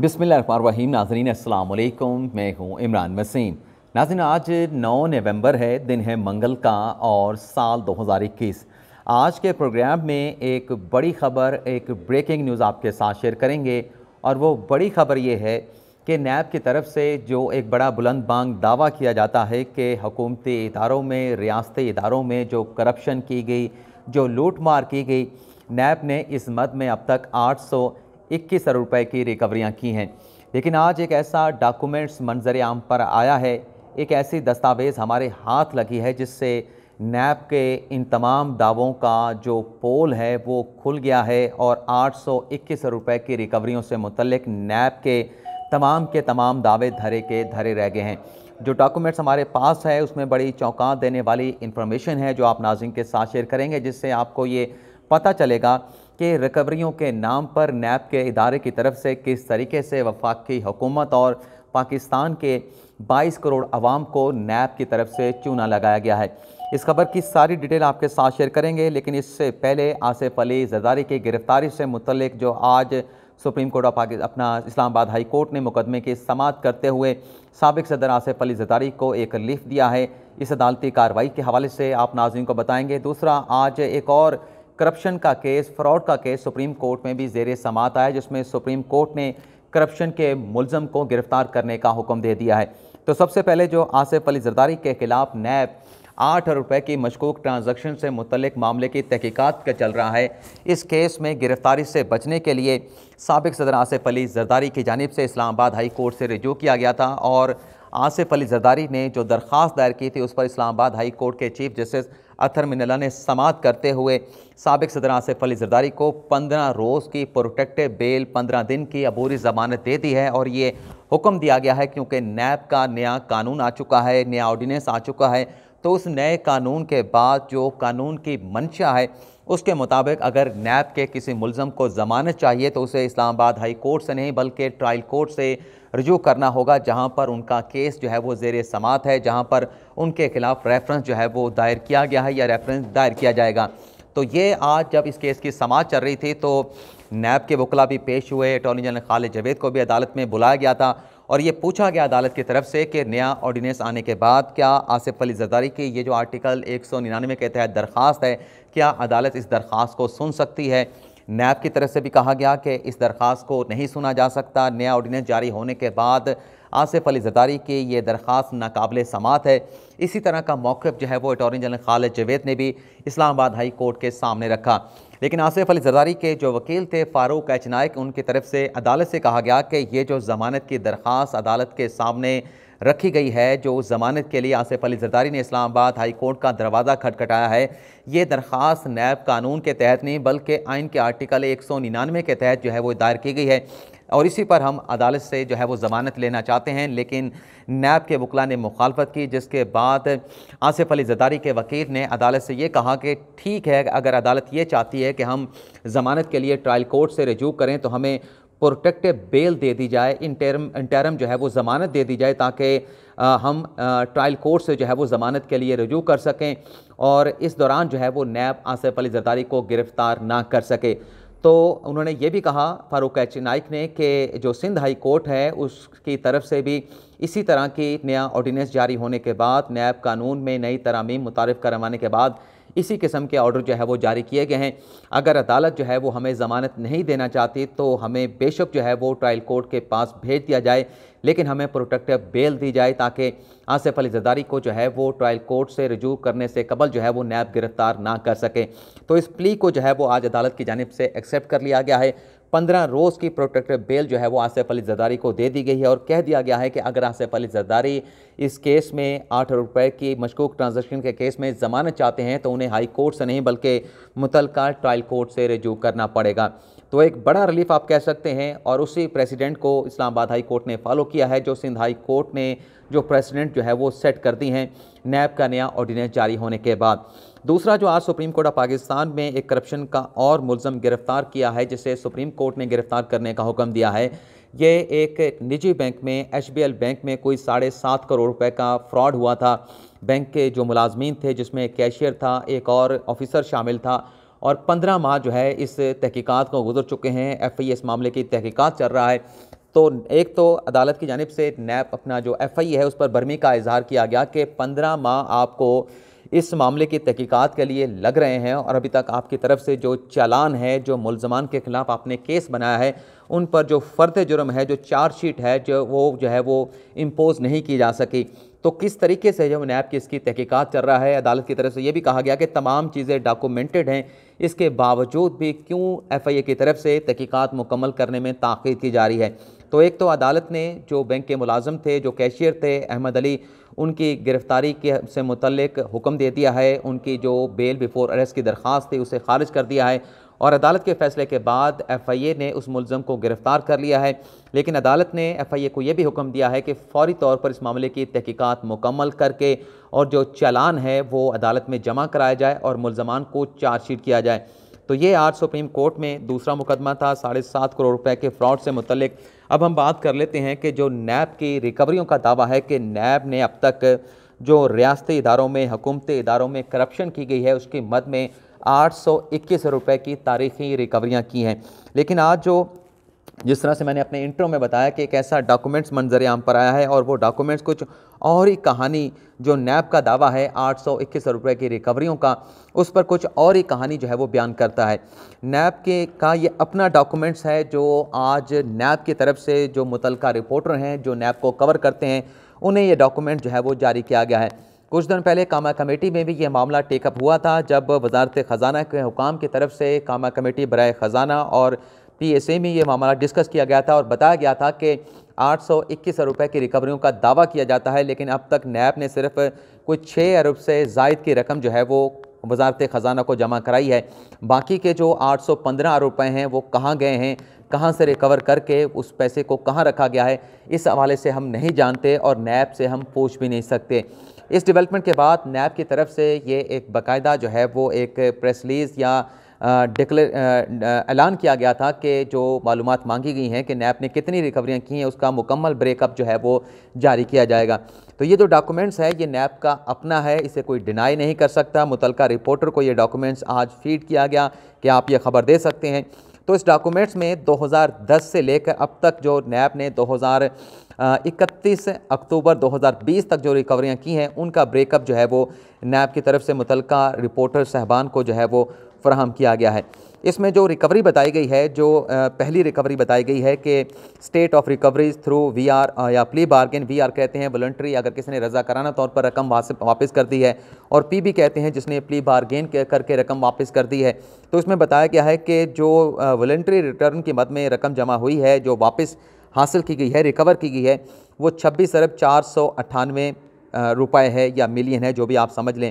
बिसमीम नाजरीन अल्लाम मैं हूँ इमरान वसीम नाजिन आज 9 नवंबर है दिन है मंगल का और साल 2021 आज के प्रोग्राम में एक बड़ी ख़बर एक ब्रेकिंग न्यूज़ आपके साथ शेयर करेंगे और वो बड़ी ख़बर ये है कि नैब की तरफ से जो एक बड़ा बुलंद बांग दावा किया जाता है कि हकूमती इदारों में रियासती इदारों में जो करप्शन की गई जो लूट मार की गई नैब ने इस मद में अब तक आठ इक्कीस अरब रुपए की रिकवरियाँ की हैं लेकिन आज एक ऐसा डॉक्यूमेंट्स मंजर आम पर आया है एक ऐसी दस्तावेज़ हमारे हाथ लगी है जिससे नैब के इन तमाम दावों का जो पोल है वो खुल गया है और आठ सौ इक्कीस रुपये की रिकवरियों से मुतलक नैब के तमाम के तमाम दावे धरे के धरे रह गए हैं जो डॉक्यूमेंट्स हमारे पास है उसमें बड़ी चौंका देने वाली इन्फॉर्मेशन है जो आप नाजिम के साथ शेयर करेंगे जिससे आपको ये पता चलेगा कि रिकवरीों के नाम पर नैब के इदारे की तरफ से किस तरीके से वफाकी हुकूमत और पाकिस्तान के 22 करोड़ आवाम को नैब की तरफ से चूना लगाया गया है इस खबर की सारी डिटेल आपके साथ शेयर करेंगे लेकिन इससे पहले आसिफ अली जदारी की गिरफ्तारी से मुतलक जो आज सुप्रीम कोर्ट ऑफ पाकिस्तान अपना इस्लामाबाद हाई कोर्ट ने मुकदमे की समात करते हुए सबक सदर आसिफ अली जदारी को एक लिफ दिया है इस अदालती कार्रवाई के हवाले से आप नाजरन को बताएंगे दूसरा आज एक और करप्शन का केस फ्रॉड का केस सुप्रीम कोर्ट में भी जेर समात आया जिसमें सुप्रीम कोर्ट ने करप्शन के मुलम को गिरफ्तार करने का हुक्म दे दिया है तो सबसे पहले जो आसिफ अली जरदारी के खिलाफ नैब आठ रुपए की मशकूक ट्रांजैक्शन से मुतलिक मामले की तहकीकात का चल रहा है इस केस में गिरफ्तारी से बचने के लिए सबक सदर आसिफ अली जरदारी की जानब से इस्लामाबाद हाई कोर्ट से रजू किया गया था और आसिफ अली जरदारी ने जो दरख्वास्त दायर की थी उस पर इस्लामाबाद हाई कोर्ट के चीफ जस्टिस अथर मिनला ने समात करते हुए सबक सदर आसिफ अली जरदारी को पंद्रह रोज़ की प्रोटेक्टिव बेल पंद्रह दिन की अबूरी ज़मानत दे दी है और ये हुक्म दिया गया है क्योंकि नैब का नया कानून आ चुका है नया ऑर्डीनेंस आ चुका है तो उस नए कानून के बाद जो कानून की मंशा है उसके मुताबिक अगर नैब के किसी मुलम को ज़मानत चाहिए तो उसे इस्लामाबाद हाई कोर्ट से नहीं बल्कि ट्रायल कोर्ट से रजू करना होगा जहां पर उनका केस जो है वो जेर समात है जहां पर उनके खिलाफ रेफरेंस जो है वो दायर किया गया है या रेफरेंस दायर किया जाएगा तो ये आज जब इस केस की समात चल रही थी तो नैब के वकला भी पेश हुए अटॉर्नी जनरल खालिद जवेद को भी अदालत में बुलाया गया था और ये पूछा गया अदालत की तरफ से कि नया ऑर्डिनेंस आने के बाद क्या आसिफ अली जरदारी की ये जो आर्टिकल एक सौ निन्यानवे के तहत दरख्वास्त है क्या अदालत इस दरख्वास्त को सुन सकती है नैब की तरफ से भी कहा गया कि इस दरख्वास्त को नहीं सुना जा सकता नया ऑर्डिनेंस जारी होने के बाद आसिफ अली जरदारी की ये दरख्वास नाकबिल समात है इसी तरह का मौक़ जो है वो अटॉर्नी जनरल खालिद जवेद ने भी इस्लामाबाद हाई कोर्ट के सामने रखा लेकिन आसिफ अली जरदारी के जो वकील थे फ़ारूक एच नायक उनकी तरफ से अदालत से कहा गया कि ये जो ज़मानत की दरख्वास अदालत के सामने रखी गई है जो उस ज़मानत के लिए आसिफ अली जरदारी ने इस्लामाबाद हाई कोर्ट का दरवाज़ा खटखटाया है ये दरख्वास नैब कानून के तहत नहीं बल्कि आइन के आर्टिकल एक सौ निन्यानवे के तहत जो है वो दायर की गई है और इसी पर हम अदालत से जो है वो ज़मानत लेना चाहते हैं लेकिन नैब के वकला ने मुखालफत की जिसके बाद आसिफ अली जदारी के वकील ने अदालत से ये कहा कि ठीक है अगर अदालत ये चाहती है कि हम ज़मानत के लिए ट्रायल कोर्ट से रजू करें तो हमें प्रोटेक्टिव बेल दे दी जाए इंटरम इंटरम जो है वो ज़मानत दे दी जाए ताकि हम ट्रायल कोर्ट से जो है वो ज़मानत के लिए रजू कर सकें और इस दौरान जो है वो नैब आसिफ अली जरदारी को गिरफ़्तार ना कर सके तो उन्होंने ये भी कहा फारूक एच नाइक ने कि जो सिंध हाई कोर्ट है उसकी तरफ से भी इसी तरह की नया ऑर्डीनेंस जारी होने के बाद नैब कानून में नई तरामीम मुतारफ़ करवाने के बाद इसी किस्म के ऑर्डर जो है वो जारी किए गए हैं अगर अदालत जो है वो हमें ज़मानत नहीं देना चाहती तो हमें बेशक जो है वो ट्रायल कोर्ट के पास भेज दिया जाए लेकिन हमें प्रोटेक्टिव बेल दी जाए ताकि आसिफ अली जदारी को जो है वो ट्रायल कोर्ट से रजू करने से कबल जो है वो नैब गिरफ्तार ना कर सके तो इस प्ली को जो है वो आज अदालत की जानब से एक्सेप्ट कर लिया गया है पंद्रह रोज़ की प्रोटेक्टिव बेल जो है वो आसिफ अली जरदारी को दे दी गई है और कह दिया गया है कि अगर आसिफ अली जरदारी इस केस में आठ रुपए की मशकूक ट्रांजेक्शन के केस में ज़मानत चाहते हैं तो उन्हें हाई कोर्ट से नहीं बल्कि मुतलका ट्रायल कोर्ट से रजू करना पड़ेगा तो एक बड़ा रिलीफ आप कह सकते हैं और उसी प्रेसिडेंट को इस्लामाबाद हाई कोर्ट ने फॉलो किया है जो सिंध हाई कोर्ट ने जो प्रेसिडेंट जो है वो सेट कर दी हैं नैब का नया ऑर्डीनेंस जारी होने के बाद दूसरा जो आज सुप्रीम कोर्ट ऑफ पाकिस्तान में एक करप्शन का और मुलम गिरफ़्तार किया है जिसे सुप्रीम कोर्ट ने गिरफ़्तार करने का हुक्म दिया है ये एक निजी बैंक में एच बैंक में कोई साढ़े सात करोड़ रुपए का फ्रॉड हुआ था बैंक के जो मुलाजमीन थे जिसमें एक कैशियर था एक और ऑफिसर शामिल था और पंद्रह माह जो है इस तहकीकात को गुजर चुके हैं एफ आई इस मामले की तहकीकात चल रहा है तो एक तो अदालत की जानब से नैप अपना जो एफ आई है उस पर बर्मी का इजहार किया गया कि पंद्रह माह आपको इस मामले की तहकीकात के लिए लग रहे हैं और अभी तक आपकी तरफ से जो चालान है जो मुलजमान के ख़िलाफ़ आपने केस बनाया है उन पर जो फ़र्द जुर्म है जो चार्जशीट है जो वो जो है वो इम्पोज़ नहीं की जा सकी तो किस तरीके से जो नैब की इसकी तहकीकात चल रहा है अदालत की तरफ से ये भी कहा गया कि तमाम चीज़ें डॉक्यूमेंटेड हैं इसके बावजूद भी क्यों एफ आई ए की तरफ से तहकीकात मुकम्मल करने में ताक़द की जा रही है तो एक तो अदालत ने जो बैंक के मुलाजम थे जो कैशियर थे अहमद अली उनकी गिरफ़्तारी के से मुतलक हुक्म दे दिया है उनकी जो बेल बिफोर अरेस्ट की दरख्वास्त थी उसे खारिज कर दिया है और अदालत के फैसले के बाद एफ़ आई ए ने उस मुलम को गिरफ़्तार कर लिया है लेकिन अदालत ने एफ़ आई ए को यह भी हुक्म दिया है कि फौरी तौर पर इस मामले की तहकीक़ात मुकम्मल करके और जो चालान है वो अदालत में जमा कराया जाए और मुलजमान को चार्जशीट किया जाए तो ये आज सुप्रीम कोर्ट में दूसरा मुकदमा था साढ़े सात करोड़ रुपए के फ्रॉड से मुतलिक अब हम बात कर लेते हैं कि जो नैब की रिकवरियों का दावा है कि नैब ने अब तक जो रियासती इदारों में हुकूमती इदारों में करप्शन की गई है उसकी मद में आठ सौ इक्कीस रुपये की तारीखी रिकवरियाँ की हैं लेकिन आज जो जिस तरह से मैंने अपने इंट्रो में बताया कि एक ऐसा डॉक्यूमेंट्स मंजर आम पर आया है और वो डॉक्यूमेंट्स कुछ और ही कहानी जो नैब का दावा है आठ सौ इक्कीस रुपये की रिकवरियों का उस पर कुछ और ही कहानी जो है वो बयान करता है नैब के का ये अपना डॉक्यूमेंट्स है जो आज नैब की तरफ से जो मुतल रिपोर्टर हैं जो नैब को कवर करते हैं उन्हें ये डॉक्यूमेंट जो है वो जारी किया गया है कुछ दिन पहले कामा कमेटी में भी ये मामला टेकअप हुआ था जब वजारत ख़जाना के हुकाम की तरफ से कामा कमेटी बरए ख़जाना और पीएसए में ये मामला डिस्कस किया गया था और बताया गया था कि आठ सौ इक्कीस रुपये की रिकवरियों का दावा किया जाता है लेकिन अब तक नैब ने सिर्फ कुछ छः अरब से जायद की रकम जो है वो वजारत ख़जाना को जमा कराई है बाकी के जो आठ सौ पंद्रह रुपये हैं वो कहाँ गए हैं कहाँ से रिकवर करके उस पैसे को कहाँ रखा गया है इस हवाले से हम नहीं जानते और नैब से हम पूछ भी नहीं सकते इस डेवलपमेंट के बाद नैब की तरफ से ये एक बाकायदा जो है वो एक प्रेस रिलीज़ या डिक्लेयर ऐलान किया गया था कि जो मालूम मांगी गई हैं कि नैप ने कितनी रिकवरियाँ की हैं उसका मुकम्मल ब्रेकअप जो है वो जारी किया जाएगा तो ये जो डॉक्यूमेंट्स है ये नैप का अपना है इसे कोई डिनाई नहीं कर सकता मुतलका रिपोर्टर को ये डॉक्यूमेंट्स आज फीड किया गया कि आप ये खबर दे सकते हैं तो इस डॉक्यूमेंट्स में 2010 से लेकर अब तक जो नैब ने 2031 अक्टूबर 2020 तक जो रिकवरियाँ की हैं उनका ब्रेकअप जो है वो नैब की तरफ से मुतलका रिपोर्टर साहबान को जो है वो फराहम किया गया है इसमें जो रिकवरी बताई गई है जो पहली रिकवरी बताई गई है कि state of recoveries through V R या प्ली बार्गेन वी आर कहते हैं वॉल्ट्री अगर किसी ने कराना तौर पर रकम वापस कर दी है और पी भी कहते हैं जिसने प्ली बार्गेन करके रकम वापस कर दी है तो इसमें बताया गया है कि जो वॉल्ट्री रिटर्न की मद में रकम जमा हुई है जो वापस हासिल की गई है रिकवर की गई है वो छब्बीस अरब चार सौ अट्ठानवे रुपये है या मिलियन है जो भी आप समझ लें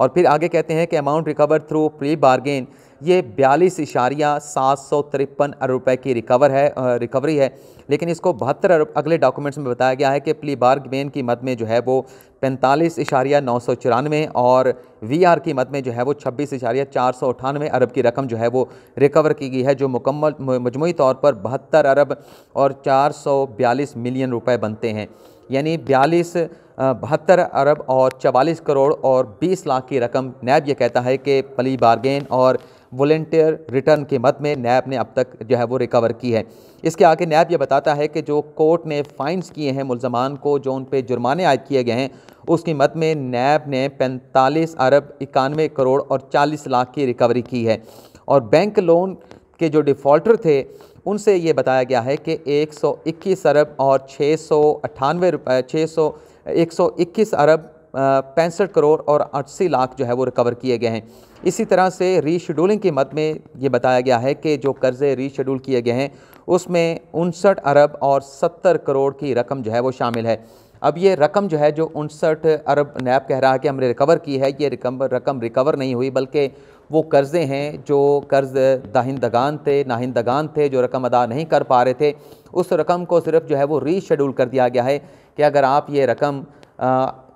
और फिर आगे कहते हैं कि amount recover through plea bargain ये बयालीस इशारिया सात सौ तिरपन अरब रुपये की रिकवर है रिकवरी है लेकिन इसको बहत्तर अरब अगले डॉक्यूमेंट्स में बताया गया है कि प्ली बारगेन की मद में जो है वो पैंतालीस इशारिया नौ सौ चौरानवे और वी आर की मद में जो है वो छब्बीस इशारिया चार सौ अठानवे अरब की रकम जो है वो रिकवर की गई है जो मुकम्मल मजमू तौर पर बहत्तर अरब और चार सौ बयालीस मिलियन रुपये बनते हैं यानी बयालीस बहत्तर अरब और चवालीस करोड़ और 20 लाख की रकम नैब ये कहता है कि पली बारगेन और वॉल्टियर रिटर्न के मत में नैब ने अब तक जो है वो रिकवर की है इसके आगे नैब ये बताता है कि जो कोर्ट ने फ़ाइंस किए हैं मुलजमान को जो उन पर जुर्माने आयद किए गए हैं उसकी मत में नैब ने पैंतालीस अरब इक्यानवे करोड़ और चालीस लाख की रिकवरी की है और बैंक लोन के जो डिफ़ॉल्टर थे उनसे ये बताया गया है कि एक सौ इक्कीस अरब और छः सौ अट्ठानवे रुपये छः सौ एक सौ इक्कीस अरब पैंसठ करोड़ और अस्सी लाख जो है वो रिकवर किए गए हैं इसी तरह से रीशेडूलिंग की मद में ये बताया गया है कि जो कर्ज़े रीशेडूल किए गए हैं उसमें उनसठ अरब और सत्तर करोड़ की रकम जो है वो शामिल है अब ये रकम जो है जो उनसठ अरब नैब कह रहा है कि हमने रिकवर की है ये रकम रकम रिकवर नहीं हुई बल्कि वो कर्ज़े हैं जो कर्ज़ दाहिंदगान थे नाहिंदगान थे जो रकम अदा नहीं कर पा रहे थे उस रकम को सिर्फ जो है वो रीशेड्यूल कर दिया गया है कि अगर आप ये रकम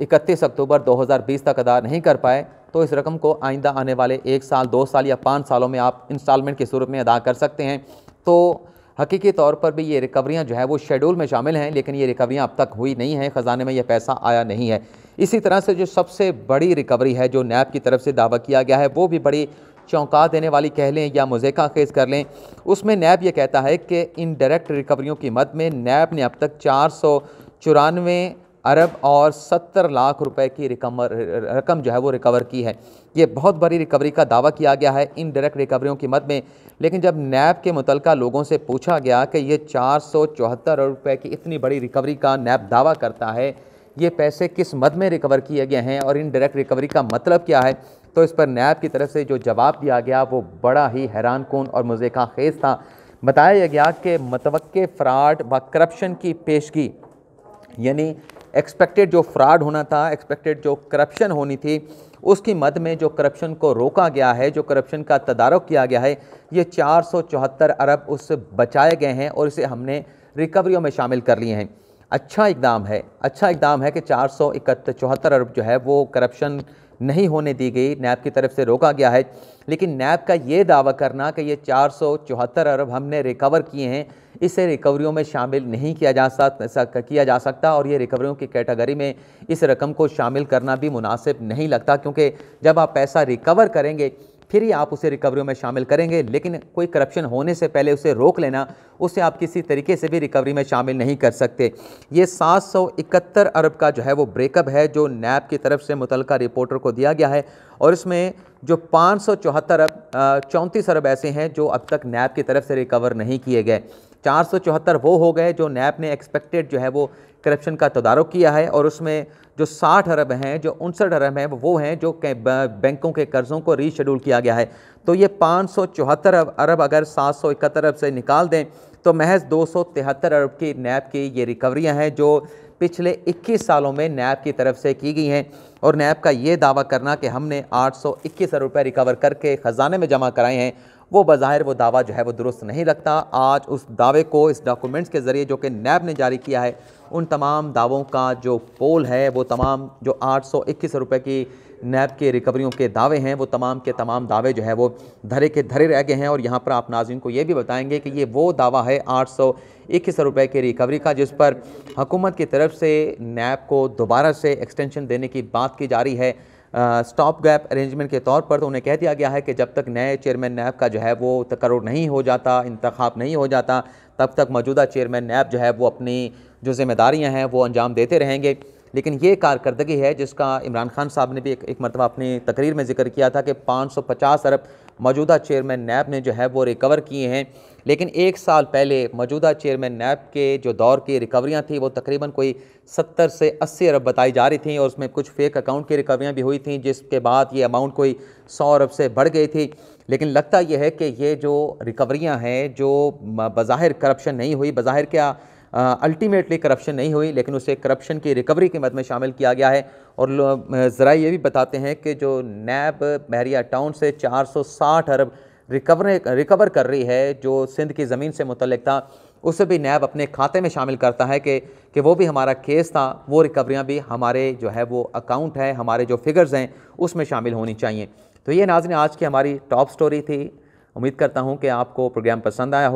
इकतीस अक्टूबर 2020 तक अदा नहीं कर पाए तो इस रकम को आइंदा आने वाले एक साल दो साल या पाँच सालों में आप इंस्टॉलमेंट की सूरत में अदा कर सकते हैं तो हकीकी तौर पर भी ये रिकवरियाँ जो है वो शेड्यूल में शामिल हैं लेकिन ये रिकवरियाँ अब तक हुई नहीं हैं ख़जाने में यह पैसा आया नहीं है इसी तरह से जो सबसे बड़ी रिकवरी है जो नैब की तरफ से दावा किया गया है वो भी बड़ी चौंका देने वाली कह लें या मुजेका खेज कर लें उसमें नैब ये कहता है कि इन डायरेक्ट रिकवरियों की मद में नैब ने अब तक चार सौ चौरानवे अरब और सत्तर लाख रुपए की रिकवर रकम जो है वो रिकवर की है ये बहुत बड़ी रिकवरी का दावा किया गया है इन डायरेक्ट रिकवरियों की मद में लेकिन जब नैब के मुतल लोगों से पूछा गया कि ये चार सौ चौहत्तर अरब रुपये की इतनी बड़ी रिकवरी का नैब दावा करता है ये पैसे किस मद में रिकवर किए गए हैं और इन डायरेक्ट रिकवरी का मतलब क्या है तो इस पर नैब की तरफ से जो जवाब दिया गया वो बड़ा ही हैरान कन और मज़ेखा खेज था बताया गया कि मतव फ़्राड व करप्शन की पेशगी यानी एक्सपेक्टेड जो फ्राड होना था एक्सपेक्टेड जो करप्शन होनी थी उसकी मद में जो करप्शन को रोका गया है जो करप्शन का तदारक किया गया है ये चार अरब उससे बचाए गए हैं और इसे हमने रिकवरीों में शामिल कर लिए हैं अच्छा इकदाम है अच्छा इकदाम है कि चार सौ इकहत्तर चौहत्तर अरब जो है वो करप्शन नहीं होने दी गई नैब की तरफ से रोका गया है लेकिन नैब का ये दावा करना कि ये चार सौ चौहत्तर अरब हमने रिकवर किए हैं इसे रिकवरियों में शामिल नहीं किया जा सकता किया जा सकता और ये रिकवरियों की कैटेगरी में इस रकम को शामिल करना भी मुनासिब नहीं लगता क्योंकि जब आप पैसा रिकवर करेंगे फिर ही आप उसे रिकवरियों में शामिल करेंगे लेकिन कोई करप्शन होने से पहले उसे रोक लेना उसे आप किसी तरीके से भी रिकवरी में शामिल नहीं कर सकते ये सात अरब का जो है वो ब्रेकअप है जो नैब की तरफ से मुतल रिपोर्टर को दिया गया है और इसमें जो पाँच सौ चौहत्तर अरब चौंतीस अरब ऐसे हैं जो अब तक नैब की तरफ से रिकवर नहीं किए गए चार वो हो गए जो नैब ने एक्सपेक्टेड जो है वो करप्शन का तदारक किया है और उसमें जो 60 अरब हैं जो उनसठ अरब हैं वो हैं जो बैंकों के कर्ज़ों को रीशेड्यूल किया गया है तो ये पाँच अरब अरब अगर सात सौ अरब से निकाल दें तो महज दो अरब की नैब की ये रिकवरियाँ हैं जो पिछले 21 सालों में नैब की तरफ से की गई हैं और नैब का ये दावा करना कि हमने इक्कीस अरब रुपये रिकवर करके ख़जाने में जमा कराए हैं वो बाहिर वो दावा जो है वो दुरुस्त नहीं लगता आज उस दावे को इस डॉक्यूमेंट्स के ज़रिए जो कि नैब ने जारी किया है उन तमाम दावों का जो पोल है वो तमाम जो आठ सौ इक्कीस रुपये की नैब के रिकवरियों के दावे हैं वो तमाम के तमाम दावे जो है वो धरे के धरे रह गए हैं और यहाँ पर आप नाजिन को ये भी बताएंगे कि ये वो दावा है आठ सौ इक्कीस रुपये की रिकवरी का जिस पर हुकूमत की तरफ से नैब को दोबारा से एक्सटेंशन देने की बात की जा रही है स्टॉप गैप अरेंजमेंट के तौर पर तो उन्हें कह दिया गया है कि जब तक नए चेयरमैन नैब का जो है वो तकर नहीं हो जाता इंतखब नहीं हो जाता तब तक मौजूदा चेयरमैन नैब जो है वो अपनी जो जिम्मेदारियाँ हैं वो अंजाम देते रहेंगे लेकिन ये कारकर्दगी है जिसका इमरान खान साहब ने भी एक, एक मरतबा अपनी तकरीर में जिक्र किया था कि 550 अरब मौजूदा चेयरमैन नैब ने जो है वो रिकवर किए हैं लेकिन एक साल पहले मौजूदा चेयरमैन नैब के जो दौर की रिकवरियाँ थी वो तकरीबन कोई 70 से 80 अरब बताई जा रही थी और उसमें कुछ फेक अकाउंट की रिकवरियाँ भी हुई थी जिसके बाद ये अमाउंट कोई सौ अरब से बढ़ गई थी लेकिन लगता यह है कि ये जो रिकवरियाँ हैं जो बाहिर करप्शन नहीं हुई बज़ाहिर क्या अल्टीमेटली करप्शन नहीं हुई लेकिन उसे करप्शन की रिकवरी के मद में शामिल किया गया है और ज़रा ये भी बताते हैं कि जो नैब महरिया टाउन से 460 अरब रिकवर रिकवर कर रही है जो सिंध की ज़मीन से मुतलक था उसे भी नैब अपने खाते में शामिल करता है कि कि वो भी हमारा केस था वो रिकवरियाँ भी हमारे जो है वो अकाउंट है हमारे जो फिगर्स हैं उसमें शामिल होनी चाहिए तो ये नाजन आज की हमारी टॉप स्टोरी थी उम्मीद करता हूँ कि आपको प्रोग्राम पसंद आया